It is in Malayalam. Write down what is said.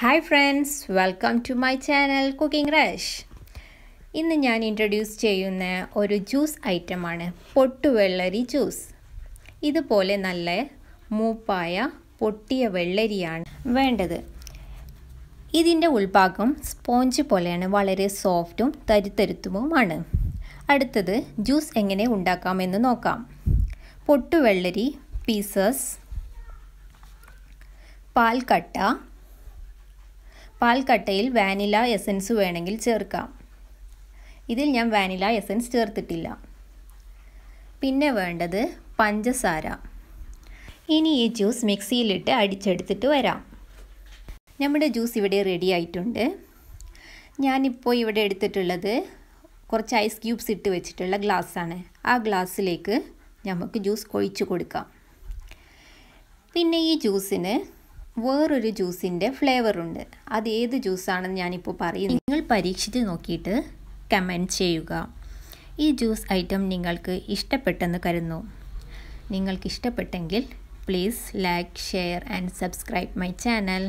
hi friends welcome to my channel cooking rush ഇന്ന് ഞാൻ ഇൻട്രൊഡ്യൂസ് ചെയ്യുന്ന ഒരു ജ്യൂസ് ഐറ്റമാണ് പൊട്ടുവെള്ളരി ജ്യൂസ് ഇതുപോലെ നല്ല മൂപ്പായ പൊട്ടിയ വെള്ളരിയാണ് വേണ്ടത് ഇതിൻ്റെ ഉൾഭാഗം സ്പോഞ്ച് പോലെയാണ് വളരെ സോഫ്റ്റും തരുത്തരുത്തുമാണ് അടുത്തത് ജ്യൂസ് എങ്ങനെ ഉണ്ടാക്കാമെന്ന് നോക്കാം പൊട്ടുവെള്ളരി പീസസ് പാൽക്കട്ട പാൽക്കട്ടയിൽ വാനില എസൻസ് വേണമെങ്കിൽ ചേർക്കാം ഇതിൽ ഞാൻ വാനില എസൻസ് ചേർത്തിട്ടില്ല പിന്നെ വേണ്ടത് പഞ്ചസാര ഇനി ഈ ജ്യൂസ് മിക്സിയിലിട്ട് അടിച്ചെടുത്തിട്ട് വരാം നമ്മുടെ ജ്യൂസ് ഇവിടെ റെഡി ആയിട്ടുണ്ട് ഞാനിപ്പോൾ ഇവിടെ എടുത്തിട്ടുള്ളത് കുറച്ച് ഐസ് ക്യൂബ്സ് ഇട്ട് വെച്ചിട്ടുള്ള ഗ്ലാസ്സാണ് ആ ഗ്ലാസ്സിലേക്ക് നമുക്ക് ജ്യൂസ് കൊഴിച്ചു കൊടുക്കാം പിന്നെ ഈ ജ്യൂസിന് വേറൊരു ജ്യൂസിൻ്റെ ഫ്ലേവറുണ്ട് അത് ഏത് ജ്യൂസാണെന്ന് ഞാനിപ്പോൾ പറയുന്നത് നിങ്ങൾ പരീക്ഷിച്ച് നോക്കിയിട്ട് കമൻറ്റ് ചെയ്യുക ഈ ജ്യൂസ് ഐറ്റം നിങ്ങൾക്ക് ഇഷ്ടപ്പെട്ടെന്ന് കരുതുന്നു നിങ്ങൾക്ക് ഇഷ്ടപ്പെട്ടെങ്കിൽ please like share and subscribe my channel